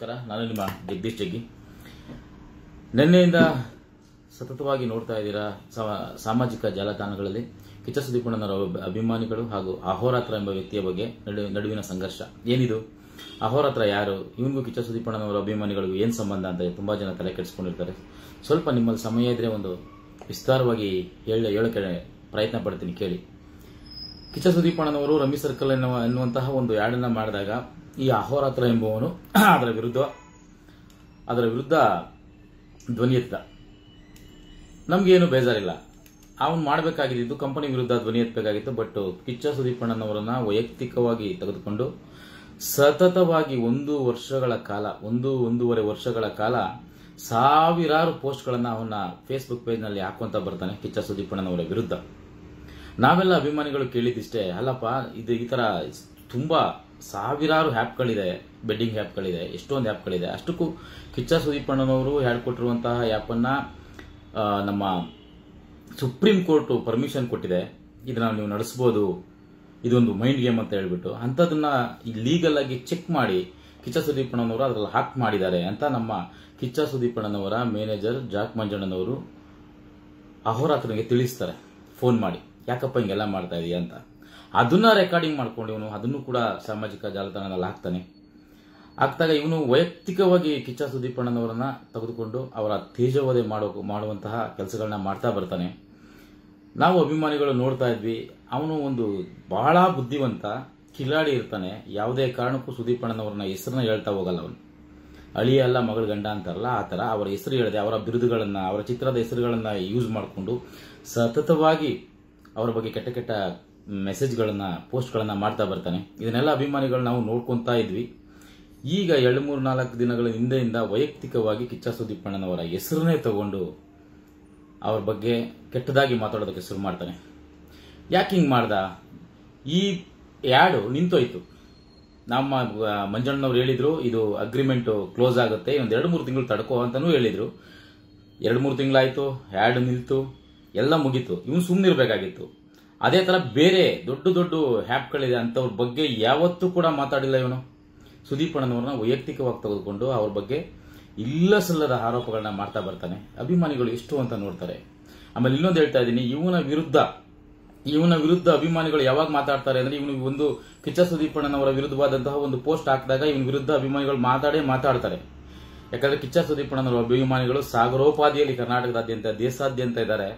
ನಮಸ್ಕಾರ ನಾನು ನಿಮ್ಮ ಜಗದೀಶ್ ಜಗ್ಗಿ ನಿನ್ನೆಯಿಂದ ಸತತವಾಗಿ ನೋಡ್ತಾ ಇದ್ದೀರಾ ಸಾಮಾಜಿಕ ಜಾಲತಾಣಗಳಲ್ಲಿ ಕಿಚ್ಚ ಸುದೀಪಣ್ಣನವರ ಅಭಿಮಾನಿಗಳು ಹಾಗೂ ಅಹೋರಾತ್ರ ಎಂಬ ವ್ಯಕ್ತಿಯ ಬಗ್ಗೆ ನಡುವಿನ ಸಂಘರ್ಷ ಏನಿದು ಅಹೋರಾತ್ರ ಯಾರು ಇವನಿಗೂ ಕಿಚ್ಚ ಸುದೀಪಣ್ಣನವರ ಅಭಿಮಾನಿಗಳಿಗೂ ಏನು ಸಂಬಂಧ ಅಂತ ತುಂಬಾ ಜನ ತಲೆ ಕೆಡಿಸ್ಕೊಂಡಿರ್ತಾರೆ ಸ್ವಲ್ಪ ನಿಮ್ಮಲ್ಲಿ ಸಮಯ ಇದ್ರೆ ಒಂದು ವಿಸ್ತಾರವಾಗಿ ಹೇಳ ಹೇಳೋಕೆ ಪ್ರಯತ್ನ ಪಡ್ತೀನಿ ಕೇಳಿ ಕಿಚ್ಚ ಸುದೀಪಣ್ಣನವರು ರಮ್ಮಿ ಸರ್ಕಲ್ ಎನ್ನುವ ಎನ್ನುವಂತಹ ಒಂದು ಯಾಡನ್ನು ಮಾಡಿದಾಗ ಈ ಅಹೋರಾತ್ರ ಎಂಬುವನು ಅದರ ವಿರುದ್ಧ ಅದರ ವಿರುದ್ಧ ಧ್ವನಿ ಎತ್ತ ನಮಗೇನು ಬೇಜಾರಿಲ್ಲ ಅವನು ಮಾಡಬೇಕಾಗಿದ್ದು ಕಂಪನಿ ವಿರುದ್ಧ ಧ್ವನಿ ಎತ್ತಬೇಕಾಗಿತ್ತು ಬಟ್ ಕಿಚ್ಚ ಸುದೀಪಣ್ಣನವರನ್ನ ವೈಯಕ್ತಿಕವಾಗಿ ತೆಗೆದುಕೊಂಡು ಸತತವಾಗಿ ಒಂದು ವರ್ಷಗಳ ಕಾಲ ಒಂದು ಒಂದೂವರೆ ವರ್ಷಗಳ ಕಾಲ ಸಾವಿರಾರು ಪೋಸ್ಟ್ಗಳನ್ನು ಅವನ್ನ ಫೇಸ್ಬುಕ್ ಪೇಜ್ನಲ್ಲಿ ಹಾಕುವಂತ ಬರ್ತಾನೆ ಕಿಚ್ಚ ಸುದೀಪಣ್ಣನವರ ವಿರುದ್ಧ ನಾವೆಲ್ಲ ಅಭಿಮಾನಿಗಳು ಕೇಳಿದ್ದಿಷ್ಟೇ ಅಲ್ಲಪ್ಪ ಇದು ಈ ತರ ತುಂಬಾ ಸಾವಿರಾರು ಆ್ಯಪ್ಗಳಿದೆ ಬೆಡ್ಡಿಂಗ್ ಆ್ಯಪ್ಗಳಿದೆ ಎಷ್ಟೊಂದು ಆ್ಯಪ್ಗಳಿದೆ ಅಷ್ಟಕ್ಕೂ ಕಿಚ್ಚ ಸುದೀಪಣ್ಣನವರು ಹೇಳ್ಕೊಟ್ಟಿರುವಂತಹ ಆ್ಯಪನ್ನು ನಮ್ಮ ಸುಪ್ರೀಂ ಕೋರ್ಟು ಪರ್ಮಿಷನ್ ಕೊಟ್ಟಿದೆ ಇದನ್ನ ನೀವು ನಡೆಸ್ಬೋದು ಇದೊಂದು ಮೈಂಡ್ ಗೇಮ್ ಅಂತ ಹೇಳ್ಬಿಟ್ಟು ಅಂಥದನ್ನ ಲೀಗಲ್ ಆಗಿ ಚೆಕ್ ಮಾಡಿ ಕಿಚ್ಚ ಸುದೀಪಣ್ಣನವರು ಅದರಲ್ಲಿ ಹಾಕ್ ಮಾಡಿದ್ದಾರೆ ಅಂತ ನಮ್ಮ ಕಿಚ್ಚ ಸುದೀಪಣ್ಣನವರ ಮ್ಯಾನೇಜರ್ ಜಾಕ್ ಮಂಜಣ್ಣನವರು ಅಹೋರಾತ್ರನಿಗೆ ತಿಳಿಸ್ತಾರೆ ಫೋನ್ ಮಾಡಿ ಯಾಕಪ್ಪ ಹಿಂಗೆಲ್ಲ ಮಾಡ್ತಾ ಇದೀಯ ಅಂತ ಅದನ್ನ ರೆಕಾರ್ಡಿಂಗ್ ಮಾಡ್ಕೊಂಡು ಇವನು ಅದನ್ನು ಕೂಡ ಸಾಮಾಜಿಕ ಜಾಲತಾಣದಲ್ಲಿ ಹಾಕ್ತಾನೆ ಹಾಕ್ದಾಗ ಇವನು ವೈಯಕ್ತಿಕವಾಗಿ ಕಿಚ್ಚ ಸುದೀಪಣ್ಣನವರನ್ನ ತೆಗೆದುಕೊಂಡು ಅವರ ತೇಜವಧೆ ಮಾಡೋ ಮಾಡುವಂತಹ ಕೆಲಸಗಳನ್ನ ಮಾಡ್ತಾ ಬರ್ತಾನೆ ನಾವು ಅಭಿಮಾನಿಗಳು ನೋಡ್ತಾ ಇದ್ವಿ ಅವನು ಒಂದು ಬಹಳ ಬುದ್ಧಿವಂತ ಕಿಲಾಡಿ ಇರ್ತಾನೆ ಯಾವುದೇ ಕಾರಣಕ್ಕೂ ಸುದೀಪಣ್ಣನವ್ರನ್ನ ಹೆಸರನ್ನ ಹೇಳ್ತಾ ಹೋಗಲ್ಲ ಅವನು ಅಳಿಯ ಅಲ್ಲ ಮಗಳ ಗಂಡ ಅಂತಾರಲ್ಲ ಆ ತರ ಅವರ ಹೆಸರು ಹೇಳಿದೆ ಅವರ ಬಿರುದುಗಳನ್ನು ಅವರ ಚಿತ್ರದ ಹೆಸರುಗಳನ್ನ ಯೂಸ್ ಮಾಡಿಕೊಂಡು ಸತತವಾಗಿ ಅವರ ಬಗ್ಗೆ ಕೆಟ್ಟ ಕೆಟ್ಟ ಮೆಸೇಜ್ಗಳನ್ನು ಪೋಸ್ಟ್ಗಳನ್ನು ಮಾಡ್ತಾ ಬರ್ತಾನೆ ಇದನ್ನೆಲ್ಲ ಅಭಿಮಾನಿಗಳು ನಾವು ನೋಡ್ಕೊತಾ ಇದ್ವಿ ಈಗ ಎರಡು ಮೂರು ನಾಲ್ಕು ದಿನಗಳ ಹಿಂದೆಯಿಂದ ವೈಯಕ್ತಿಕವಾಗಿ ಕಿಚ್ಚ ಸುದೀಪಣ್ಣನವರ ಹೆಸರನ್ನೇ ತಗೊಂಡು ಅವ್ರ ಬಗ್ಗೆ ಕೆಟ್ಟದಾಗಿ ಮಾತಾಡೋದಕ್ಕೆ ಶುರು ಮಾಡ್ತಾನೆ ಯಾಕೆ ಹಿಂಗೆ ಮಾಡ್ದ ಈ ಯಾಡು ನಿಂತೋಯ್ತು ನಮ್ಮ ಮಂಜಣ್ಣನವ್ರು ಹೇಳಿದ್ರು ಇದು ಅಗ್ರಿಮೆಂಟು ಕ್ಲೋಸ್ ಆಗುತ್ತೆ ಒಂದು ಎರಡು ಮೂರು ತಿಂಗಳು ತಡ್ಕೋ ಅಂತಲೂ ಹೇಳಿದರು ಎರಡು ಮೂರು ತಿಂಗಳಾಯಿತು ಆ್ಯಡ್ ನಿಲ್ತು ಎಲ್ಲ ಮುಗೀತು ಇವ್ನು ಸುಮ್ಮನಿರ್ಬೇಕಾಗಿತ್ತು ಅದೇ ತರ ಬೇರೆ ದೊಡ್ಡ ದೊಡ್ಡ ಹ್ಯಾಪ್ಗಳಿದೆ ಅಂತವ್ರ ಬಗ್ಗೆ ಯಾವತ್ತೂ ಕೂಡ ಮಾತಾಡಿಲ್ಲ ಇವನು ಸುದೀಪ್ ಅಣ್ಣನವ್ರನ್ನ ವೈಯಕ್ತಿಕವಾಗಿ ತೆಗೆದುಕೊಂಡು ಅವ್ರ ಬಗ್ಗೆ ಇಲ್ಲ ಸಲ್ಲದ ಆರೋಪಗಳನ್ನ ಮಾಡ್ತಾ ಬರ್ತಾನೆ ಅಭಿಮಾನಿಗಳು ಎಷ್ಟು ಅಂತ ನೋಡ್ತಾರೆ ಆಮೇಲೆ ಇನ್ನೊಂದು ಹೇಳ್ತಾ ಇದ್ದೀನಿ ಇವನ ವಿರುದ್ಧ ಇವನ ವಿರುದ್ಧ ಅಭಿಮಾನಿಗಳು ಯಾವಾಗ ಮಾತಾಡ್ತಾರೆ ಅಂದ್ರೆ ಇವನು ಒಂದು ಕಿಚ್ಚ ಸುದೀಪಣ್ಣನವರ ವಿರುದ್ಧವಾದಂತಹ ಒಂದು ಪೋಸ್ಟ್ ಹಾಕಿದಾಗ ಇವನ ವಿರುದ್ಧ ಅಭಿಮಾನಿಗಳು ಮಾತಾಡೇ ಮಾತಾಡ್ತಾರೆ ಯಾಕಂದ್ರೆ ಕಿಚ್ಚ ಸುದೀಪಣ್ಣನವರ ಅಭಿಮಾನಿಗಳು ಸಾಗರೋಪಾದಿಯಲ್ಲಿ ಕರ್ನಾಟಕದಾದ್ಯಂತ ದೇಶಾದ್ಯಂತ ಇದ್ದಾರೆ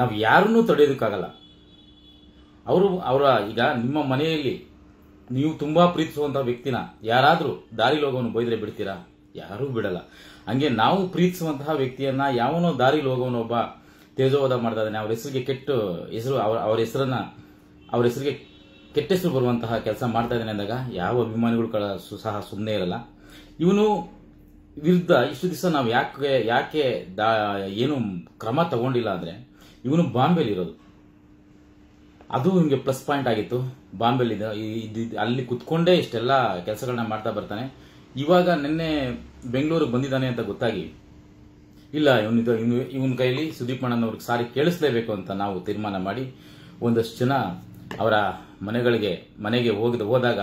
ನಾವು ಯಾರನ್ನೂ ತಡೆಯೋದಕ್ಕಾಗಲ್ಲ ಅವರು ಅವರ ಈಗ ನಿಮ್ಮ ಮನೆಯಲ್ಲಿ ನೀವು ತುಂಬಾ ಪ್ರೀತಿಸುವಂತ ವ್ಯಕ್ತಿನ ಯಾರಾದರೂ ದಾರಿ ಲೋಗವನ್ನು ಬೈದ್ರೆ ಬಿಡ್ತೀರಾ ಯಾರೂ ಬಿಡಲ್ಲ ಹಂಗೆ ನಾವು ಪ್ರೀತಿಸುವಂತಹ ವ್ಯಕ್ತಿಯನ್ನ ಯಾವನೋ ದಾರಿಲಿ ಒಬ್ಬ ತೇಜೋವಾದ ಮಾಡ್ತಾ ಇದ್ದಾನೆ ಅವ್ರ ಹೆಸರಿಗೆ ಕೆಟ್ಟ ಹೆಸರು ಅವರ ಹೆಸರನ್ನ ಅವ್ರ ಹೆಸರಿಗೆ ಕೆಟ್ಟ ಹೆಸರು ಬರುವಂತಹ ಕೆಲಸ ಮಾಡ್ತಾ ಇದ್ದಾನೆ ಅಂದಾಗ ಯಾವ ಅಭಿಮಾನಿಗಳು ಸಹ ಸುಮ್ಮನೆ ಇರಲ್ಲ ಇವನು ವಿರುದ್ಧ ಇಷ್ಟು ದಿವಸ ನಾವು ಯಾಕೆ ಯಾಕೆ ಏನು ಕ್ರಮ ತಗೊಂಡಿಲ್ಲ ಅಂದ್ರೆ ಇವನು ಬಾಂಬೆಲಿ ಇರೋದು ಅದು ನಿಮಗೆ ಪ್ಲಸ್ ಪಾಯಿಂಟ್ ಆಗಿತ್ತು ಬಾಂಬೆಲಿ ಅಲ್ಲಿ ಕುತ್ಕೊಂಡೇ ಇಷ್ಟೆಲ್ಲ ಕೆಲಸಗಳನ್ನ ಮಾಡ್ತಾ ಬರ್ತಾನೆ ಇವಾಗ ನಿನ್ನೆ ಬೆಂಗಳೂರಿಗೆ ಬಂದಿದ್ದಾನೆ ಅಂತ ಗೊತ್ತಾಗಿ ಇಲ್ಲ ಇವನಿದ ಇವನ ಕೈಲಿ ಸುದೀಪ್ ಅಣ್ಣನವ್ರಿಗೆ ಸಾರಿ ಕೇಳಿಸ್ಲೇಬೇಕು ಅಂತ ನಾವು ತೀರ್ಮಾನ ಮಾಡಿ ಒಂದಷ್ಟು ಜನ ಅವರ ಮನೆಗಳಿಗೆ ಮನೆಗೆ ಹೋಗಿದ ಹೋದಾಗ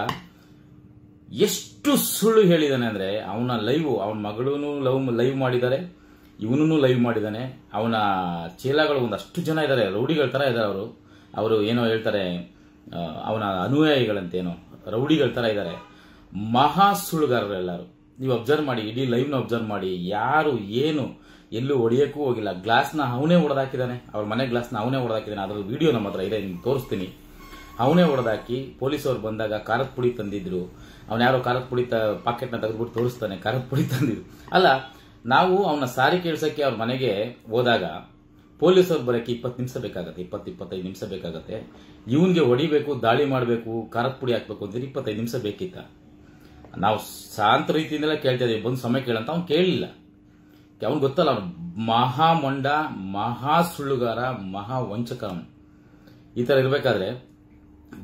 ಎಷ್ಟು ಸುಳ್ಳು ಹೇಳಿದಾನೆ ಅಂದ್ರೆ ಅವನ ಲೈವ್ ಅವನ ಮಗಳೂ ಲವ್ ಲೈವ್ ಮಾಡಿದ್ದಾರೆ ಇವನೂ ಲೈವ್ ಮಾಡಿದ್ದಾನೆ ಅವನ ಚೇಲಾಗಳು ಒಂದಷ್ಟು ಜನ ಇದ್ದಾರೆ ರೌಡಿಗಳ ತರ ಇದ್ದಾರೆ ಅವರು ಅವರು ಏನೋ ಹೇಳ್ತಾರೆ ಅವನ ಅನುಯಾಯಿಗಳಂತೇನೋ ರೌಡಿಗಳ ತರ ಇದ್ದಾರೆ ಮಹಾ ಸುಳ್ಳುಗಾರರೆಲ್ಲರೂ ನೀವು ಅಬ್ಸರ್ವ್ ಮಾಡಿ ಇಡೀ ಲೈವ್ನ ಅಬ್ಸರ್ವ್ ಮಾಡಿ ಯಾರು ಏನು ಎಲ್ಲೂ ಹೊಡಿಯೋಕ್ಕೂ ಹೋಗಿಲ್ಲ ಗ್ಲಾಸ್ನ ಅವನೇ ಹೊಡೆದಾಕಿದ್ದಾನೆ ಅವ್ರ ಮನೆ ಗ್ಲಾಸ್ನ ಅವನೇ ಹೊಡೆದಾಕಿದ್ದಾನೆ ಅದ್ರ ವಿಡಿಯೋ ನಮ್ಮ ಹತ್ರ ಇದೆ ನಿಮ್ಗೆ ತೋರಿಸ್ತೀನಿ ಅವನೇ ಹೊಡೆದಾಕಿ ಪೊಲೀಸವ್ರು ಬಂದಾಗ ಖಾರದ ಪುಡಿ ತಂದಿದ್ರು ಅವನ ಯಾರೋ ಖಾರದ ಪುಡಿ ತ ಪಾಕೆಟ್ನ ತೆಗೆದ್ಬಿಟ್ಟು ತೋರಿಸ್ತಾನೆ ಖಾರದ ಪುಡಿ ತಂದಿದ್ರು ಅಲ್ಲ ನಾವು ಅವನ ಸಾರಿ ಕೇಳ್ಸೋಕ್ಕೆ ಅವ್ರ ಮನೆಗೆ ಹೋದಾಗ ಪೊಲೀಸರು ಬರೋಕೆ ಇಪ್ಪತ್ತು ನಿಮಿಷ ಬೇಕಾಗುತ್ತೆ ಇಪ್ಪತ್ತು ಇಪ್ಪತ್ತೈದು ನಿಮಿಷ ಬೇಕಾಗುತ್ತೆ ಇವನಿಗೆ ಹೊಡಿಬೇಕು ದಾಳಿ ಮಾಡಬೇಕು ಖಾರದ ಪುಡಿ ಹಾಕಬೇಕು ಅಂದರೆ ಇಪ್ಪತ್ತೈದು ನಿಮಿಷ ಬೇಕಿತ್ತ ನಾವು ಶಾಂತ ರೀತಿಯಿಂದಲೇ ಕೇಳ್ತಾ ಇದ್ದೀವಿ ಬಂದು ಸಮಯ ಕೇಳಂತ ಅವ್ನು ಕೇಳಲಿಲ್ಲ ಅವ್ನು ಗೊತ್ತಲ್ಲ ಅವನು ಮಹಾ ಮಹಾ ಸುಳ್ಳುಗಾರ ಮಹಾ ವಂಚಕ ಅವನು ಈ ಥರ ಇರಬೇಕಾದ್ರೆ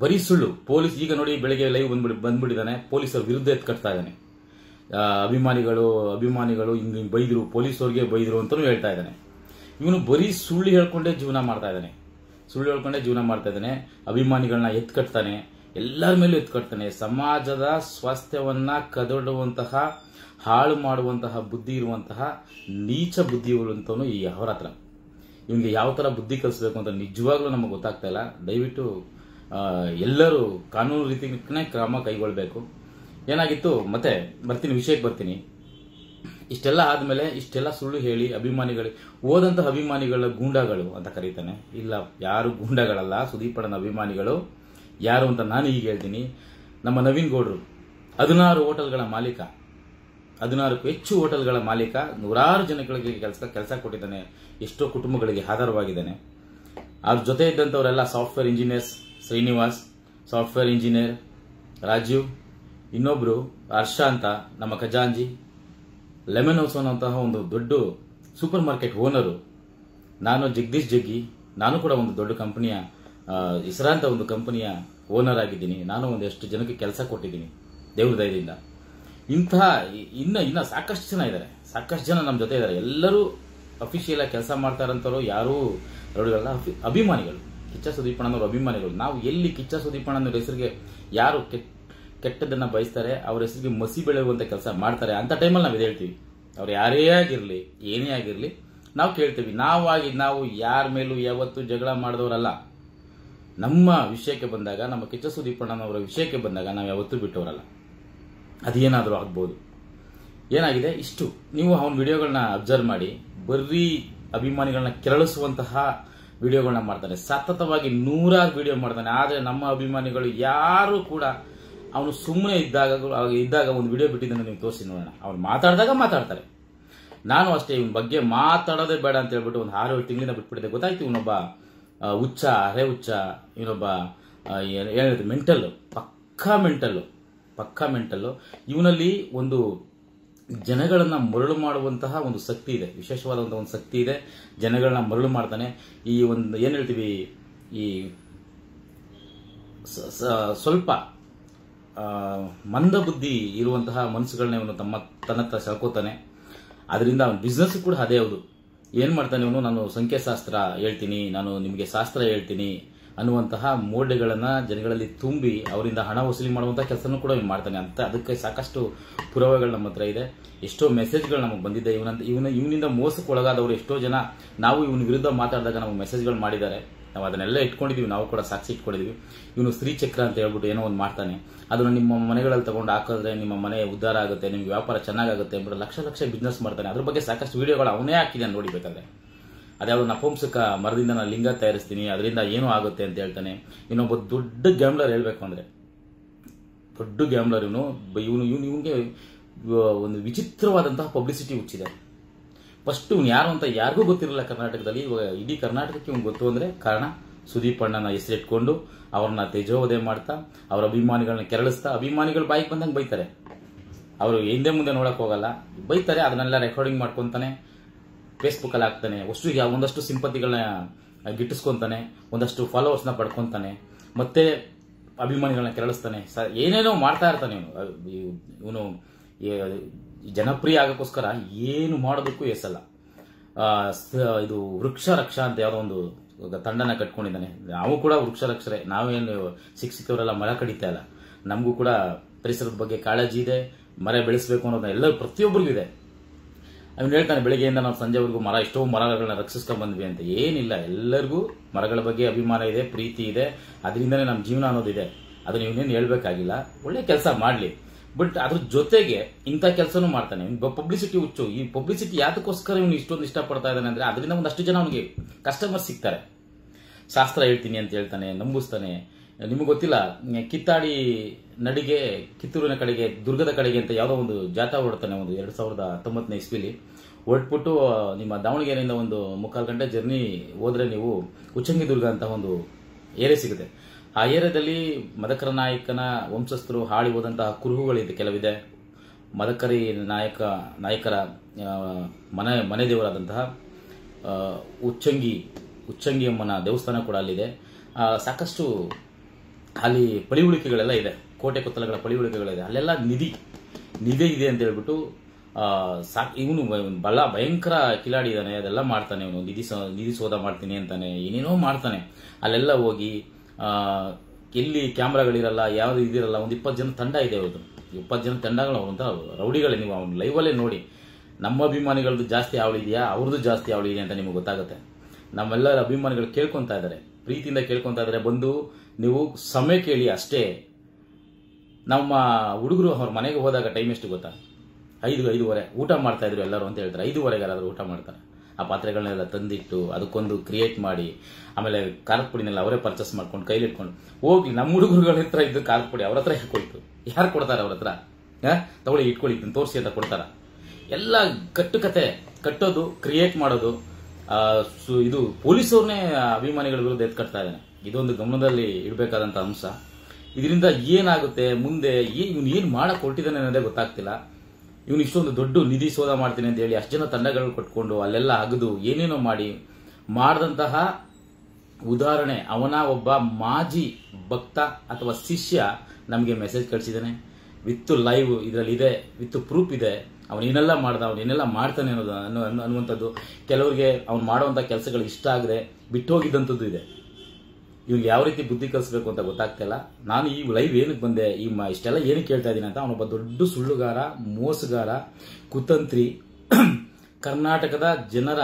ಬರೀ ಸುಳ್ಳು ಪೊಲೀಸ್ ಈಗ ನೋಡಿ ಬೆಳಿಗ್ಗೆ ಲೈವ್ ಬಂದ್ಬಿಡಿ ಬಂದ್ಬಿಟ್ಟಿದ್ದಾನೆ ಪೊಲೀಸರ ವಿರುದ್ಧ ಎತ್ ಕಟ್ತಾ ಇದ್ದಾನೆ ಅಭಿಮಾನಿಗಳು ಅಭಿಮಾನಿಗಳು ಹಿಂಗೆ ಬೈದ್ರು ಪೊಲೀಸವ್ರಿಗೆ ಬೈದ್ರು ಅಂತಲೂ ಹೇಳ್ತಾ ಇದ್ದಾನೆ ಇವನು ಬರೀ ಸುಳ್ಳು ಹೇಳ್ಕೊಂಡೇ ಜೀವನ ಮಾಡ್ತಾ ಇದ್ದಾನೆ ಸುಳ್ಳು ಹೇಳ್ಕೊಂಡೇ ಜೀವನ ಮಾಡ್ತಾ ಇದ್ದಾನೆ ಅಭಿಮಾನಿಗಳನ್ನ ಎತ್ಕಟ್ತಾನೆ ಎಲ್ಲರ ಮೇಲೂ ಎತ್ಕಟ್ತಾನೆ ಸಮಾಜದ ಸ್ವಾಸ್ಥ್ಯವನ್ನ ಕದಡುವಂತಹ ಹಾಳು ಮಾಡುವಂತಹ ಬುದ್ಧಿ ಇರುವಂತಹ ನೀಚ ಬುದ್ಧಿ ಇರುವಂತವನು ಈ ಅವರ ಹತ್ರ ಇವನಿಗೆ ಯಾವ ಥರ ಬುದ್ಧಿ ಕಲಿಸ್ಬೇಕು ಅಂತ ನಿಜವಾಗ್ಲೂ ನಮಗೆ ಗೊತ್ತಾಗ್ತಾ ಇಲ್ಲ ದಯವಿಟ್ಟು ಎಲ್ಲರೂ ಕಾನೂನು ರೀತಿಯೇ ಕ್ರಮ ಕೈಗೊಳ್ಳಬೇಕು ಏನಾಗಿತ್ತು ಮತ್ತೆ ಬರ್ತೀನಿ ವಿಷಯಕ್ಕೆ ಬರ್ತೀನಿ ಇಷ್ಟೆಲ್ಲ ಆದಮೇಲೆ ಇಷ್ಟೆಲ್ಲ ಸುಳ್ಳು ಹೇಳಿ ಅಭಿಮಾನಿಗಳು ಹೋದಂತಹ ಅಭಿಮಾನಿಗಳ ಗೂಂಡಾಗಳು ಅಂತ ಕರೀತಾನೆ ಇಲ್ಲ ಯಾರು ಗೂಂಡಾಗಳಲ್ಲ ಸುದೀಪಣ್ಣನ ಅಭಿಮಾನಿಗಳು ಯಾರು ಅಂತ ನಾನು ಈಗ ಹೇಳ್ತೀನಿ ನಮ್ಮ ನವೀನ್ ಗೌಡ್ರು ಹದಿನಾರು ಹೋಟೆಲ್ಗಳ ಮಾಲೀಕ ಹದಿನಾರಕ್ಕೂ ಹೆಚ್ಚು ಹೋಟೆಲ್ಗಳ ಮಾಲೀಕ ನೂರಾರು ಜನಗಳಿಗೆ ಕೆಲಸ ಕೆಲಸ ಕೊಟ್ಟಿದ್ದಾನೆ ಎಷ್ಟೋ ಕುಟುಂಬಗಳಿಗೆ ಆಧಾರವಾಗಿದ್ದಾನೆ ಅವ್ರ ಜೊತೆ ಇದ್ದಂಥವರೆಲ್ಲ software engineers Srinivas software engineer Rajeev ಇನ್ನೊಬ್ರು ಹರ್ಷ ಅಂತ ನಮ್ಮ ಖಜಾಂಜಿ ಲೆಮನ್ ಹೌಸ್ ಅನ್ನೋಂತಹ ಒಂದು ದೊಡ್ಡ ಸೂಪರ್ ಮಾರ್ಕೆಟ್ ಓನರು ನಾನು ಜಗದೀಶ್ ಜಗ್ಗಿ ನಾನು ಕೂಡ ಒಂದು ದೊಡ್ಡ ಕಂಪನಿಯ ಹೆಸರಾಂತ ಒಂದು ಕಂಪನಿಯ ಓನರ್ ಆಗಿದ್ದೀನಿ ನಾನು ಒಂದೆಷ್ಟು ಜನಕ್ಕೆ ಕೆಲಸ ಕೊಟ್ಟಿದ್ದೀನಿ ದೇವ್ರ ದಯದಿಂದ ಇಂತಹ ಇನ್ನ ಇನ್ನ ಸಾಕಷ್ಟು ಜನ ಇದ್ದಾರೆ ಸಾಕಷ್ಟು ಜನ ನಮ್ಮ ಜೊತೆ ಇದ್ದಾರೆ ಎಲ್ಲರೂ ಅಫಿಷಿಯಲ್ ಆಗಿ ಕೆಲಸ ಮಾಡ್ತಾ ಇರೋಂಥವ್ರು ಯಾರೂ ನೋಡಿರಲ್ಲ ಅಭಿಮಾನಿಗಳು ಕಿಚ್ಚ ಸುದೀಪಣ್ಣನವರು ಅಭಿಮಾನಿಗಳು ನಾವು ಎಲ್ಲಿ ಕಿಚ್ಚ ಸುದೀಪಣ್ಣನವ್ರ ಹೆಸರಿಗೆ ಯಾರು ಕೆಟ್ಟದನ್ನ ಬಯಸ್ತಾರೆ ಅವ್ರ ಹೆಸರಿಗೆ ಮಸಿ ಬೆಳೆಯುವಂತ ಕೆಲಸ ಮಾಡ್ತಾರೆ ಅಂತ ಟೈಮಲ್ಲಿ ನಾವು ಇದು ಹೇಳ್ತೀವಿ ಅವ್ರು ಯಾರೇ ಆಗಿರಲಿ ಏನೇ ಆಗಿರಲಿ ನಾವು ಕೇಳ್ತೀವಿ ನಾವಾಗಿ ನಾವು ಯಾರ ಮೇಲೂ ಯಾವತ್ತು ಜಗಳ ಮಾಡಿದವರಲ್ಲ ನಮ್ಮ ವಿಷಯಕ್ಕೆ ಬಂದಾಗ ನಮ್ಮ ಕಿಚ್ಚ ಸುದೀಪಣ್ಣನವರ ವಿಷಯಕ್ಕೆ ಬಂದಾಗ ನಾವು ಯಾವತ್ತೂ ಬಿಟ್ಟವರಲ್ಲ ಅದೇನಾದರೂ ಆಗ್ಬೋದು ಏನಾಗಿದೆ ಇಷ್ಟು ನೀವು ಅವನ ವಿಡಿಯೋಗಳನ್ನ ಅಬ್ಸರ್ವ್ ಮಾಡಿ ಬರೀ ಅಭಿಮಾನಿಗಳನ್ನ ಕೆರಳಿಸುವಂತಹ ವಿಡಿಯೋಗಳನ್ನ ಮಾಡ್ತಾನೆ ಸತತವಾಗಿ ನೂರಾರು ವಿಡಿಯೋ ಮಾಡ್ತಾನೆ ಆದರೆ ನಮ್ಮ ಅಭಿಮಾನಿಗಳು ಯಾರು ಕೂಡ ಅವನು ಸುಮ್ಮನೆ ಇದ್ದಾಗ ಇದ್ದಾಗ ಒಂದು ವಿಡಿಯೋ ಬಿಟ್ಟಿದ್ದನ್ನು ನೀವು ತೋರಿಸಿ ನೋಡೋಣ ಅವ್ರು ಮಾತಾಡಿದಾಗ ಮಾತಾಡ್ತಾರೆ ನಾನು ಅಷ್ಟೇ ಇವನ ಬಗ್ಗೆ ಮಾತಾಡೋದೇ ಬೇಡ ಅಂತ ಹೇಳ್ಬಿಟ್ಟು ಒಂದು ಆರು ಏಳು ತಿಂಗಳಿಂದ ಬಿಟ್ಬಿಟ್ಟಿದೆ ಗೊತ್ತಾಯ್ತು ಇವನೊಬ್ಬ ಹುಚ್ಚ ಅರೆ ಹುಚ್ಚ ಇವನೊಬ್ಬ ಹೇಳ್ತೀವಿ ಮೆಂಟಲ್ಲು ಪಕ್ಕಾ ಮೆಂಟಲ್ಲು ಪಕ್ಕಾ ಮೆಂಟಲ್ಲು ಇವನಲ್ಲಿ ಒಂದು ಜನಗಳನ್ನ ಮರಳು ಮಾಡುವಂತಹ ಒಂದು ಶಕ್ತಿ ಇದೆ ವಿಶೇಷವಾದಂತಹ ಒಂದು ಶಕ್ತಿ ಇದೆ ಜನಗಳನ್ನ ಮರಳು ಮಾಡ್ತಾನೆ ಈ ಒಂದು ಏನು ಹೇಳ್ತೀವಿ ಈ ಸ್ವಲ್ಪ ಮಂದ ಬುದ್ಧಿ ಇರುವಂತಹ ಮನಸ್ಸುಗಳನ್ನ ಇವನು ತಮ್ಮ ತನ್ನತ್ತ ಸೆಳ್ಕೋತಾನೆ ಅದರಿಂದ ಅವನ ಬಿಸ್ನೆಸ್ ಕೂಡ ಅದೇ ಹೌದು ಏನು ಮಾಡ್ತಾನೆ ಇವನು ನಾನು ಸಂಖ್ಯಾಶಾಸ್ತ್ರ ಹೇಳ್ತೀನಿ ನಾನು ನಿಮಗೆ ಶಾಸ್ತ್ರ ಹೇಳ್ತೀನಿ ಅನ್ನುವಂತಹ ಮೌಲ್ಯಗಳನ್ನ ಜನಗಳಲ್ಲಿ ತುಂಬಿ ಅವರಿಂದ ಹಣ ವಸೂಲಿ ಮಾಡುವಂತಹ ಕೆಲಸನೂ ಕೂಡ ಇವನು ಮಾಡ್ತಾನೆ ಅಂತ ಅದಕ್ಕೆ ಸಾಕಷ್ಟು ಪುರಾವೆಗಳು ನಮ್ಮ ಹತ್ರ ಇದೆ ಎಷ್ಟೋ ಮೆಸೇಜ್ಗಳು ನಮಗೆ ಬಂದಿದೆ ಇವನಂತ ಇವನ ಇವನಿಂದ ಮೋಸಕ್ಕೊಳಗಾದವರು ಎಷ್ಟೋ ಜನ ನಾವು ಇವನ ವಿರುದ್ಧ ಮಾತಾಡಿದಾಗ ನಮಗೆ ಮೆಸೇಜ್ಗಳು ಮಾಡಿದ್ದಾರೆ ನಾವು ಅದನ್ನೆಲ್ಲ ಇಟ್ಕೊಂಡಿದ್ದೀವಿ ನಾವು ಕೂಡ ಸಾಕ್ಷಿ ಇಟ್ಕೊಂಡಿದೀವಿ ಇವನು ಚಕ್ರ ಅಂತ ಹೇಳ್ಬಿಟ್ಟು ಏನೋ ಒಂದು ಮಾಡ್ತಾನೆ ಅದನ್ನು ನಿಮ್ಮ ಮನೆಗಳಲ್ಲಿ ತಗೊಂಡು ಹಾಕಿದ್ರೆ ನಿಮ್ಮ ಮನೆ ಉದ್ದಾರ ಆಗುತ್ತೆ ನಿಮ್ಗೆ ವ್ಯಾಪಾರ ಚೆನ್ನಾಗುತ್ತೆ ಅಂದ್ಬಿಟ್ಟು ಲಕ್ಷ ಲಕ್ಷ ಬಿಸ್ನೆಸ್ ಮಾಡ್ತಾನೆ ಅದ್ರ ಬಗ್ಗೆ ಸಾಕಷ್ಟು ವಿಡಿಯೋಗಳು ಅವನೇ ಹಾಕಿದ್ದಾನೆ ನೋಡಿಬೇಕಾದ್ರೆ ಅದ್ಯಾವುದೋ ನಪುಂಸಕ ಮರದಿಂದ ನಾನು ಲಿಂಗ ತಯಾರಿಸ್ತೀನಿ ಅದರಿಂದ ಏನೂ ಆಗುತ್ತೆ ಅಂತ ಹೇಳ್ತಾನೆ ಇನ್ನೊಬ್ಬ ದೊಡ್ಡ ಗ್ಯಾಮ್ಲರ್ ಹೇಳಬೇಕು ಅಂದರೆ ದೊಡ್ಡ ಗ್ಯಾಮ್ಲರ್ ಇವನು ಇವನು ಇವನು ಇವನಿಗೆ ಒಂದು ವಿಚಿತ್ರವಾದಂತಹ ಪಬ್ಲಿಸಿಟಿ ಹುಚ್ಚಿದೆ ಫಸ್ಟ್ ಇವ್ನು ಯಾರು ಅಂತ ಯಾರಿಗೂ ಗೊತ್ತಿರಲಿಲ್ಲ ಕರ್ನಾಟಕದಲ್ಲಿ ಇವಾಗ ಇಡೀ ಕರ್ನಾಟಕಕ್ಕೆ ಇವ್ನು ಗೊತ್ತು ಅಂದ್ರೆ ಕಾರಣ ಸುದೀಪ್ ಅಣ್ಣನ ಹೆಸರಿಟ್ಕೊಂಡು ಅವ್ರನ್ನ ತೇಜೋವಧೆ ಮಾಡ್ತಾ ಅವ್ರ ಅಭಿಮಾನಿಗಳನ್ನ ಕೆರಳಿಸ್ತಾ ಅಭಿಮಾನಿಗಳು ಬಾಯಿಗೆ ಬಂದಂಗೆ ಬೈತಾರೆ ಅವರು ಹಿಂದೆ ಮುಂದೆ ನೋಡಕ್ ಹೋಗಲ್ಲ ಬೈತಾರೆ ಅದನ್ನೆಲ್ಲ ರೆಕಾರ್ಡಿಂಗ್ ಫೇಸ್ಬುಕ್ ಅಲ್ಲಿ ಹಾಕ್ತಾನೆ ಅಷ್ಟು ಒಂದಷ್ಟು ಸಿಂಪತಿಗಳನ್ನ ಗಿಟ್ಟಿಸ್ಕೊಂತಾನೆ ಒಂದಷ್ಟು ಫಾಲೋವರ್ಸ್ನ ಪಡ್ಕೊಂತಾನೆ ಮತ್ತೆ ಅಭಿಮಾನಿಗಳನ್ನ ಕೆರಳಿಸ್ತಾನೆ ಏನೇನೋ ಮಾಡ್ತಾ ಇರ್ತಾನೆ ಇವನು ಜನಪ್ರಿಯ ಆಗೋಕ್ಕೋಸ್ಕರ ಏನು ಮಾಡೋದಕ್ಕೂ ಎಸಲ್ಲ ಇದು ವೃಕ್ಷ ರಕ್ಷ ಅಂತ ಯಾವುದೋ ಒಂದು ತಂಡನ ಕಟ್ಕೊಂಡಿದ್ದಾನೆ ನಾವು ಕೂಡ ವೃಕ್ಷ ರಕ್ಷರೆ ನಾವೇನು ಶಿಕ್ಷಿತವರೆಲ್ಲ ಮರ ಕಡಿತಾ ಇಲ್ಲ ನಮಗೂ ಕೂಡ ಪರಿಸರದ ಬಗ್ಗೆ ಕಾಳಜಿ ಇದೆ ಮರ ಬೆಳೆಸಬೇಕು ಅನ್ನೋದನ್ನ ಎಲ್ಲರೂ ಪ್ರತಿಯೊಬ್ಬರಿಗೂ ಇದೆ ಅವ್ನು ಹೇಳ್ತಾನೆ ಬೆಳಿಗ್ಗೆಯಿಂದ ನಾವು ಸಂಜೆವರೆಗೂ ಮರ ಎಷ್ಟೋ ಮರಗಳನ್ನ ರಕ್ಷಿಸ್ಕೊಂಡ್ ಬಂದ್ವಿ ಅಂತ ಏನಿಲ್ಲ ಎಲ್ಲರಿಗೂ ಮರಗಳ ಬಗ್ಗೆ ಅಭಿಮಾನ ಇದೆ ಪ್ರೀತಿ ಇದೆ ಅದರಿಂದನೇ ನಮ್ಮ ಜೀವನ ಅನ್ನೋದಿದೆ ಅದನ್ನ ಇವನೇನು ಹೇಳ್ಬೇಕಾಗಿಲ್ಲ ಒಳ್ಳೆ ಕೆಲಸ ಮಾಡಲಿ ಬಟ್ ಅದ್ರ ಜೊತೆಗೆ ಇಂಥ ಕೆಲಸನೂ ಮಾಡ್ತಾನೆ ಪಬ್ಲಿಸಿಟಿ ಹುಚ್ಚು ಈ ಪಬ್ಲಿಸಿಟಿ ಯಾತಕ್ಕೋಸ್ಕರ ಇವನು ಇಷ್ಟೊಂದು ಇಷ್ಟಪಡ್ತಾ ಇದ್ದಾನೆ ಅಂದ್ರೆ ಅದರಿಂದ ಒಂದಷ್ಟು ಜನ ಅವನಿಗೆ ಕಸ್ಟಮರ್ ಸಿಗ್ತಾರೆ ಶಾಸ್ತ್ರ ಹೇಳ್ತೀನಿ ಅಂತ ಹೇಳ್ತಾನೆ ನಂಬಿಸ್ತಾನೆ ನಿಮಗೆ ಗೊತ್ತಿಲ್ಲ ಕಿತ್ತಾಡಿ ನಡಿಗೆ ಕಿತ್ತೂರಿನ ಕಡೆಗೆ ದುರ್ಗದ ಕಡೆಗೆ ಅಂತ ಯಾವುದೋ ಒಂದು ಜಾಥಾ ಹೊರಡ್ತಾನೆ ಒಂದು ಎರಡು ಸಾವಿರದ ಹತ್ತೊಂಬತ್ತನೇ ಇಸ್ವಿಲಿ ಹೊರಟ್ಬಿಟ್ಟು ನಿಮ್ಮ ದಾವಣಗೆರೆಯಿಂದ ಒಂದು ಮುಕ್ಕಾಲು ಗಂಟೆ ಜರ್ನಿ ಹೋದ್ರೆ ನೀವು ಉಚ್ಚಂಗಿ ದುರ್ಗ ಅಂತ ಒಂದು ಏರಿಯಾ ಸಿಗುತ್ತೆ ಆ ಏರಿಯಾದಲ್ಲಿ ಮದಕರ ನಾಯಕನ ವಂಶಸ್ಥರು ಹಾಳಿ ಹೋದಂತಹ ಕುರುಹುಗಳಿದೆ ಕೆಲವಿದೆ ಮದಕರಿ ನಾಯಕ ನಾಯಕರ ಮನೆ ಮನೆ ದೇವರಾದಂತಹ ಉಚ್ಚಂಗಿ ಉಚ್ಚಂಗಿ ಅಮ್ಮನ ದೇವಸ್ಥಾನ ಕೂಡ ಅಲ್ಲಿದೆ ಸಾಕಷ್ಟು ಅಲ್ಲಿ ಪಳಿಯುಳಿಕೆಗಳೆಲ್ಲ ಇದೆ ಕೋಟೆ ಕೊತ್ತಲಗಳ ಪಳಿಯುಳಿಕೆಗಳಿದೆ ಅಲ್ಲೆಲ್ಲ ನಿಧಿ ನಿಧಿ ಇದೆ ಅಂತ ಹೇಳ್ಬಿಟ್ಟು ಸಾ ಇವನು ಬಲ ಭಯಂಕರ ಕಿಲಾಡಿ ಇದ್ದಾನೆ ಅದೆಲ್ಲ ಮಾಡ್ತಾನೆ ಇವನು ನಿಧಿ ನಿಧಿ ಸೋದ ಮಾಡ್ತೀನಿ ಅಂತಾನೆ ಏನೇನೋ ಮಾಡ್ತಾನೆ ಅಲ್ಲೆಲ್ಲ ಹೋಗಿ ಎಲ್ಲಿ ಕ್ಯಾಮ್ರಾಗಳಿರಲ್ಲ ಯಾವ್ದು ಇದಿರಲ್ಲ ಒಂದು ಇಪ್ಪತ್ತು ಜನ ತಂಡ ಇದೆ ಅವ್ರದ್ದು ಇಪ್ಪತ್ತು ಜನ ತಂಡಗಳು ಅವ್ರಂತ ರೌಡಿಗಳೇ ನೀವು ಅವ್ನು ಲೈವಲ್ಲೇ ನೋಡಿ ನಮ್ಮ ಅಭಿಮಾನಿಗಳದ್ದು ಜಾಸ್ತಿ ಅವಳಿದೆಯಾ ಅವ್ರದ್ದು ಜಾಸ್ತಿ ಅವಳಿದೆಯಾ ಅಂತ ನಿಮಗೆ ಗೊತ್ತಾಗುತ್ತೆ ನಮ್ಮೆಲ್ಲರ ಅಭಿಮಾನಿಗಳು ಕೇಳ್ಕೊತಾ ಇದ್ದಾರೆ ಪ್ರೀತಿಯಿಂದ ಕೇಳ್ಕೊತಾ ಇದ್ದಾರೆ ಬಂದು ನೀವು ಸಮಯ ಕೇಳಿ ಅಷ್ಟೇ ನಮ್ಮ ಹುಡುಗರು ಅವ್ರ ಮನೆಗೆ ಹೋದಾಗ ಟೈಮ್ ಎಷ್ಟು ಗೊತ್ತಾ ಐದು ಐದುವರೆ ಊಟ ಮಾಡ್ತಾ ಇದ್ರು ಎಲ್ಲರೂ ಅಂತ ಹೇಳ್ತಾರೆ ಐದೂವರೆಗೆ ಊಟ ಮಾಡ್ತಾರೆ ಆ ಪಾತ್ರೆಗಳನ್ನೆಲ್ಲ ತಂದಿಟ್ಟು ಅದಕ್ಕೊಂದು ಕ್ರಿಯೇಟ್ ಮಾಡಿ ಆಮೇಲೆ ಖಾರದ ಪುಡಿನೆಲ್ಲ ಅವರೇ ಪರ್ಚೇಸ್ ಮಾಡ್ಕೊಂಡು ಕೈಲಿಟ್ಕೊಂಡು ಹೋಗಿ ನಮ್ಮ ಹುಡುಗರುಗಳ ಹತ್ರ ಇದ್ದು ಖಾರದ ಪುಡಿ ಅವ್ರ ಹತ್ರ ಕೊಟ್ಟು ಯಾರು ಕೊಡ್ತಾರೆ ಅವ್ರ ಹತ್ರ ತಗೊಳ್ಳಿ ಇಟ್ಕೊಳ್ಳಿ ತೋರಿಸಿ ಅಂತ ಕೊಡ್ತಾರ ಎಲ್ಲ ಕತೆ ಕಟ್ಟೋದು ಕ್ರಿಯೇಟ್ ಮಾಡೋದು ಇದು ಪೊಲೀಸವ್ರನ್ನೇ ಅಭಿಮಾನಿಗಳ ವಿರುದ್ಧ ಎತ್ ಕಟ್ತಾ ಇದ್ದಾನೆ ಇದೊಂದು ಗಮನದಲ್ಲಿ ಇಡಬೇಕಾದಂಥ ಅಂಶ ಇದರಿಂದ ಏನಾಗುತ್ತೆ ಮುಂದೆ ಏನು ಏನು ಮಾಡಕ್ ಹೊರಟಿದ್ದಾನೆ ಅನ್ನೋದೇ ಗೊತ್ತಾಗ್ತಿಲ್ಲ ಇವನು ಇಷ್ಟೊಂದು ದೊಡ್ಡ ನಿಧಿ ಸೋಧ ಮಾಡ್ತೀನಿ ಅಂತ ಹೇಳಿ ಅಷ್ಟು ಜನ ತಂಡಗಳು ಕಟ್ಕೊಂಡು ಅಲ್ಲೆಲ್ಲ ಅಗದು ಏನೇನೋ ಮಾಡಿ ಮಾಡಿದಂತಹ ಉದಾಹರಣೆ ಅವನ ಒಬ್ಬ ಮಾಜಿ ಭಕ್ತ ಅಥವಾ ಶಿಷ್ಯ ನಮಗೆ ಮೆಸೇಜ್ ಕಳಿಸಿದ್ದಾನೆ ವಿತ್ ಲೈವ್ ಇದರಲ್ಲಿ ಇದೆ ವಿತ್ ಪ್ರೂಫ್ ಇದೆ ಅವನು ಏನೆಲ್ಲ ಮಾಡ್ದ ಅವನು ಏನೆಲ್ಲ ಮಾಡ್ತಾನೆ ಅನ್ನೋದು ಅನ್ನುವಂಥದ್ದು ಕೆಲವರಿಗೆ ಅವ್ನು ಮಾಡುವಂಥ ಕೆಲಸಗಳು ಇಷ್ಟ ಆಗದೆ ಬಿಟ್ಟು ಹೋಗಿದ್ದಂಥದ್ದು ಇದೆ ಇವ್ರಿಗೆ ಯಾವ ರೀತಿ ಬುದ್ಧಿ ಕಲಿಸ್ಬೇಕು ಅಂತ ಗೊತ್ತಾಗ್ತಿಲ್ಲ ನಾನು ಈ ಲೈವ್ ಏನಕ್ಕೆ ಬಂದೆ ಈ ಮ ಇಷ್ಟೆಲ್ಲ ಏನಕ್ಕೆ ಕೇಳ್ತಾ ಇದ್ದೀನಿ ಅಂತ ಅವನೊಬ್ಬ ದೊಡ್ಡ ಸುಳ್ಳುಗಾರ ಮೋಸಗಾರ ಕುತಂತ್ರಿ ಕರ್ನಾಟಕದ ಜನರ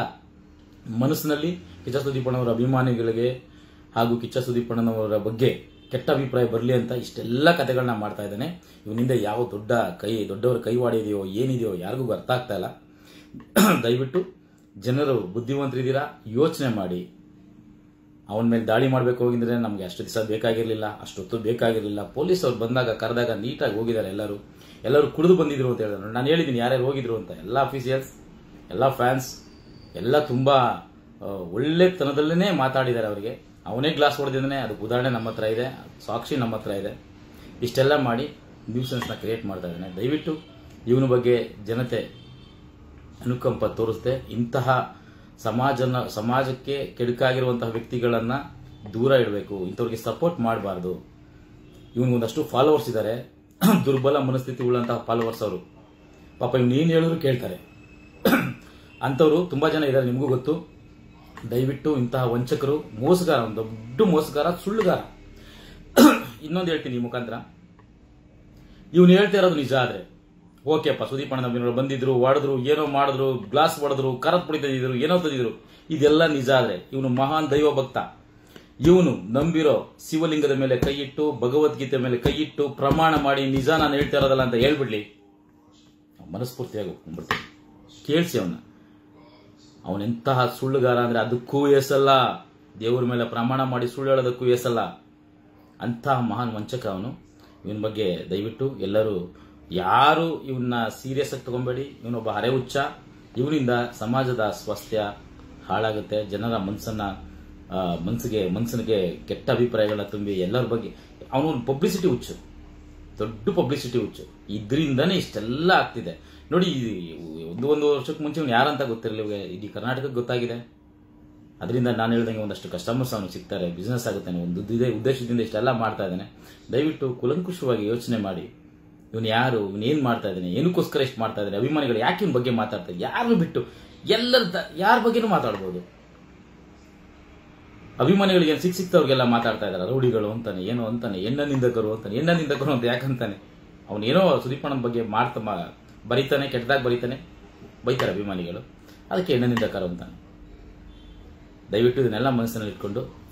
ಮನಸ್ಸಿನಲ್ಲಿ ಕಿಚ್ಚ ಸುದೀಪಣ್ಣವರ ಅಭಿಮಾನಿಗಳಿಗೆ ಹಾಗೂ ಕಿಚ್ಚ ಸುದೀಪಣ್ಣನವರ ಬಗ್ಗೆ ಕೆಟ್ಟ ಅಭಿಪ್ರಾಯ ಬರಲಿ ಅಂತ ಇಷ್ಟೆಲ್ಲ ಕಥೆಗಳನ್ನ ಮಾಡ್ತಾ ಇದ್ದಾನೆ ಇವನಿಂದ ಯಾವ ದೊಡ್ಡ ಕೈ ದೊಡ್ಡವರ ಕೈವಾಡ ಇದೆಯೋ ಏನಿದೆಯೋ ಯಾರಿಗೂ ಅರ್ಥ ಆಗ್ತಾ ಇಲ್ಲ ದಯವಿಟ್ಟು ಜನರು ಬುದ್ಧಿವಂತರಿದ್ದೀರಾ ಯೋಚನೆ ಮಾಡಿ ಅವನ ಮೇಲೆ ದಾಳಿ ಮಾಡಬೇಕು ಹೋಗಿದ್ರೆ ನಮಗೆ ಅಷ್ಟು ದಿವಸ ಬೇಕಾಗಿರಲಿಲ್ಲ ಅಷ್ಟೊತ್ತು ಬೇಕಾಗಿರಲಿಲ್ಲ ಪೊಲೀಸ್ ಅವ್ರು ಬಂದಾಗ ಕರೆದಾಗ ನೀಟಾಗಿ ಹೋಗಿದ್ದಾರೆ ಎಲ್ಲರೂ ಎಲ್ಲರೂ ಕುಡಿದು ಬಂದಿದ್ರು ಅಂತ ಹೇಳಿದ್ರು ನಾನು ಹೇಳಿದ್ದೀನಿ ಯಾರ್ಯಾರು ಹೋಗಿದ್ರು ಅಂತ ಎಲ್ಲ ಅಫೀಸಿಯಲ್ಸ್ ಎಲ್ಲ ಫ್ಯಾನ್ಸ್ ಎಲ್ಲ ತುಂಬ ಒಳ್ಳೆತನದಲ್ಲೇ ಮಾತಾಡಿದ್ದಾರೆ ಅವರಿಗೆ ಅವನೇ ಗ್ಲಾಸ್ ಹೊಡೆದಿದ್ದಾನೆ ಅದಕ್ಕೆ ಉದಾಹರಣೆ ನಮ್ಮ ಹತ್ರ ಇದೆ ಸಾಕ್ಷಿ ನಮ್ಮ ಹತ್ರ ಇದೆ ಇಷ್ಟೆಲ್ಲ ಮಾಡಿ ನ್ಯೂಸೆನ್ಸ್ನ ಕ್ರಿಯೇಟ್ ಮಾಡ್ತಾ ಇದ್ದಾನೆ ದಯವಿಟ್ಟು ಇವನ ಬಗ್ಗೆ ಜನತೆ ಅನುಕಂಪ ತೋರಿಸ್ದೆ ಇಂತಹ ಸಮಾಜನ ಸಮಾಜಕ್ಕೆ ಕೆಡುಕಾಗಿರುವಂತಹ ವ್ಯಕ್ತಿಗಳನ್ನ ದೂರ ಇಡಬೇಕು ಇಂಥವ್ರಿಗೆ ಸಪೋರ್ಟ್ ಮಾಡಬಾರ್ದು ಇವನಿಗೆ ಒಂದಷ್ಟು ಫಾಲೋವರ್ಸ್ ಇದ್ದಾರೆ ದುರ್ಬಲ ಮನಸ್ಥಿತಿ ಉಳ್ಳಂತಹ ಫಾಲೋವರ್ಸ್ ಅವರು ಪಾಪ ಇವ್ನು ಏನ್ ಹೇಳಿದ್ರು ಕೇಳ್ತಾರೆ ಅಂತವರು ತುಂಬಾ ಜನ ಇದ್ದಾರೆ ನಿಮಗೂ ಗೊತ್ತು ದಯವಿಟ್ಟು ಇಂತಹ ವಂಚಕರು ಮೋಸಗಾರ ಒಂದು ದೊಡ್ಡ ಮೋಸಗಾರ ಸುಳ್ಳುಗಾರ ಇನ್ನೊಂದು ಹೇಳ್ತೀನಿ ಈ ಮುಖಾಂತರ ಇವನು ಹೇಳ್ತಾ ಇರೋದು ನಿಜ ಆದರೆ ಓಕೆಪ್ಪ ಸುದೀಪ್ ಅಣ್ಣನವ್ರು ಬಂದಿದ್ರು ಹೊಡೆದ್ರು ಏನೋ ಮಾಡಿದ್ರು ಗ್ಲಾಸ್ ಹೊಡೆದ್ರು ಕರತ್ ಪಡಿತಿದ್ರು ಏನೋ ತಂದಿದ್ರು ಇದೆಲ್ಲ ನಿಜ ಆದ್ರೆ ಇವನು ಮಹಾನ್ ದೈವ ಭಕ್ತ ಇವನು ನಂಬಿರೋ ಶಿವಲಿಂಗದ ಮೇಲೆ ಕೈಯಿಟ್ಟು ಭಗವದ್ಗೀತೆ ಮೇಲೆ ಕೈಯಿಟ್ಟು ಪ್ರಮಾಣ ಮಾಡಿ ನಿಜ ನಾನು ಹೇಳ್ತಾ ಇರೋದಲ್ಲ ಅಂತ ಹೇಳ್ಬಿಡ್ಲಿ ಮನಸ್ಫೂರ್ತಿಯಾಗಿ ಆಗಬೇಕು ಕೇಳಿಸಿ ಅವನ ಅವನೆಂತಹ ಸುಳ್ಳುಗಾರ ಅಂದ್ರೆ ಅದಕ್ಕೂ ಎಸಲ್ಲ ದೇವರ ಮೇಲೆ ಪ್ರಮಾಣ ಮಾಡಿ ಸುಳ್ಳು ಹೇಳೋದಕ್ಕೂ ಎಸಲ್ಲ ಅಂತಹ ಮಹಾನ್ ವಂಚಕ ಅವನು ಇವನ ಬಗ್ಗೆ ದಯವಿಟ್ಟು ಎಲ್ಲರೂ ಯಾರು ಇವನ್ನ ಸೀರಿಯಸ್ ಆಗಿ ತಗೊಂಬೇಡಿ ಇವನೊಬ್ಬ ಅರೆ ಹುಚ್ಚ ಇವರಿಂದ ಸಮಾಜದ ಸ್ವಾಸ್ಥ್ಯ ಹಾಳಾಗುತ್ತೆ ಜನರ ಮನಸ್ಸನ್ನ ಮನಸ್ಸಿಗೆ ಮನಸ್ಸಿಗೆ ಕೆಟ್ಟ ಅಭಿಪ್ರಾಯಗಳನ್ನ ತುಂಬಿ ಎಲ್ಲರ ಬಗ್ಗೆ ಅವನು ಪಬ್ಲಿಸಿಟಿ ಹುಚ್ಚು ದೊಡ್ಡ ಪಬ್ಲಿಸಿಟಿ ಹುಚ್ಚು ಇದರಿಂದನೇ ಇಷ್ಟೆಲ್ಲ ಆಗ್ತಿದೆ ನೋಡಿ ಒಂದು ಒಂದು ವರ್ಷಕ್ಕೆ ಮುಂಚೆ ಇವ್ನು ಯಾರಂತ ಗೊತ್ತಿರಲಿಲ್ಲ ಇಡೀ ಕರ್ನಾಟಕಕ್ಕೆ ಗೊತ್ತಾಗಿದೆ ಅದರಿಂದ ನಾನು ಹೇಳ್ದಂಗೆ ಒಂದಷ್ಟು ಕಸ್ಟಮರ್ಸ್ ಅವನು ಸಿಗ್ತಾರೆ ಬಿಸ್ನೆಸ್ ಆಗುತ್ತೆ ಒಂದು ಒಂದು ಉದ್ದೇಶದಿಂದ ಇಷ್ಟೆಲ್ಲ ಮಾಡ್ತಾ ಇದ್ದಾನೆ ದಯವಿಟ್ಟು ಕುಲಂಕುಷವಾಗಿ ಯೋಚನೆ ಮಾಡಿ ಇವನು ಯಾರು ಏನ್ ಮಾಡ್ತಾ ಇದ್ದಾನೆ ಏನಕ್ಕೋಸ್ಕರ ಎಷ್ಟು ಮಾಡ್ತಾ ಇದ್ದಾನೆ ಅಭಿಮಾನಿಗಳು ಯಾಕೆ ಬಗ್ಗೆ ಮಾತಾಡ್ತಾ ಇದ್ದಾರೆ ಯಾರನ್ನು ಬಿಟ್ಟು ಎಲ್ಲರ ಯಾರ ಬಗ್ಗೆನೂ ಮಾತಾಡ್ಬೋದು ಅಭಿಮಾನಿಗಳಿಗೆ ಸಿಕ್ ಸಿಕ್ತವ್ರಿಗೆಲ್ಲ ಮಾತಾಡ್ತಾ ಇದಾರೆ ರೂಢಿಗಳು ಅಂತಾನೆ ಏನೋ ಅಂತಾನೆ ಎಣ್ಣ ನಿಂದಕರು ಅಂತಾನೆ ಎಣ್ಣ ನಿಂದಕರು ಅಂತ ಯಾಕಂತಾನೆ ಅವನೇನೋ ಸುದೀಪಣ್ಣನ ಬಗ್ಗೆ ಮಾಡ್ತ ಬರೀತಾನೆ ಕೆಟ್ಟದಾಗ ಬರೀತಾನೆ ಬೈತಾರೆ ಅಭಿಮಾನಿಗಳು ಅದಕ್ಕೆ ಎಣ್ಣ ನಿಂದಕರು ಅಂತಾನೆ ದಯವಿಟ್ಟು ಇದನ್ನೆಲ್ಲ ಮನಸ್ಸಿನಲ್ಲಿ ಇಟ್ಕೊಂಡು